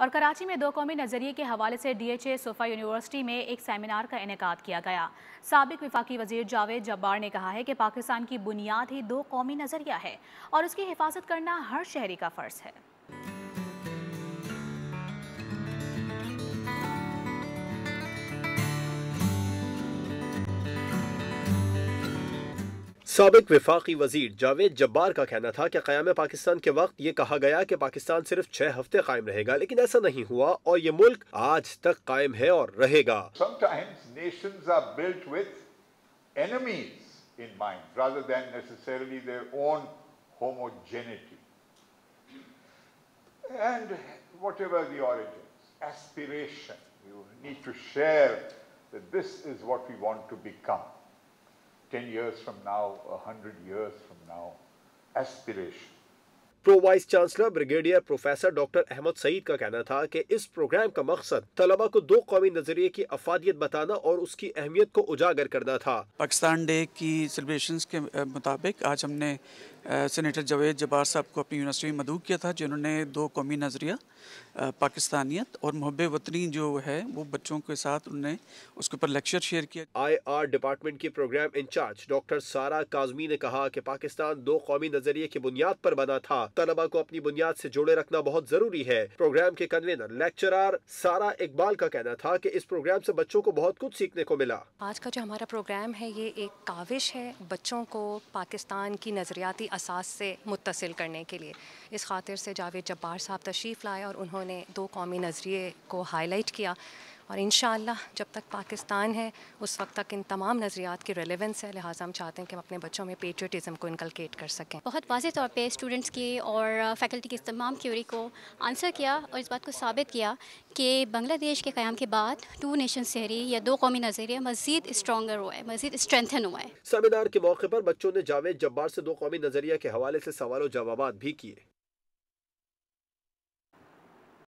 और कराची में दो कौमी नज़रिए के हवाले से D H A Suffa University में एक सेमिनार का इनका किया गया सबक विफाकी वजीर जावेद जब्बार ने कहा है कि पाकिस्तान की बुनियाद ही दो कौमी नज़रिया है और उसकी हिफाजत करना हर शहरी का फ़र्ज़ है सबक विफाकी वजीर जावेद जब्बार का कहना था कि क़्याम पाकिस्तान के वक्त ये कहा गया कि पाकिस्तान सिर्फ छः हफ्ते कायम रहेगा लेकिन ऐसा नहीं हुआ और ये मुल्क आज तक कायम है और रहेगा that this is what we want to become. 10 years from now, 100 years from now, aspiration. Pro vice chancellor brigadier professor doctor Ahmed Saeed का कहना था कि इस प्रोग्राम का मकसद तलबा को दो कौमी नजरिए की अफादियत बताना और उसकी अहमियत को उजागर करना था पाकिस्तान डे की सेलिब्रेशन के मुताबिक आज हमने सेनेटर जवेद जबार साहब को अपनी यूनिवर्सिटी में मधु किया था जिन्होंने दो कौमी नज़रिया पाकिस्तानियत और महब वतनी जो है वो बच्चों के साथ उन्होंने उसके ऊपर लेक्चर शेयर किया आई आर डिपार्टमेंट के program incharge doctor Sara Kazmi ने कहा कि पाकिस्तान दो कौमी नज़रिए की बुनियाद पर बना था तलबा को अपनी बुनियाद से जुड़े रखना बहुत ज़रूरी है प्रोग्राम के कन्वीनर लेक्चरर सारा इकबाल का कहना था कि इस प्रोग्राम से बच्चों को बहुत कुछ सीखने को मिला आज का जो हमारा प्रोग्राम है ये एक काविश है बच्चों को पाकिस्तान की नज़रियाती मजहबी असास से मुतसिल करने के लिए इस खातिर से जावेद जब्बार साहब तशरीफ़ लाए और उन्होंने दो कौमी नज़रिए को हाईलाइट किया और इन जब तक पाकिस्तान है उस वक्त तक इन तमाम नज़रियात की रेलिवेंस है लिहाजा हम चाहते हैं कि हम अपने बच्चों में पेट्रियटिज़म को इनकलकेट कर सकें बहुत वाजे तौर पर स्टूडेंट्स की और फैकल्टी की इस तमाम क्यूरी को आंसर किया और इस बात को साबित किया कि बंग्लादेश के क़्याम के बाद टू नेशन शहरी या दो कौमी नज़रिया मज़ीद स्ट्रॉगर हुआ है मज़ीद स्ट्रेंथन हुआ है सेमिनार के मौके पर बच्चों ने जावेद जब्बार से दो कौमी नज़रिया के हवाले से सवाल जवाब भी किए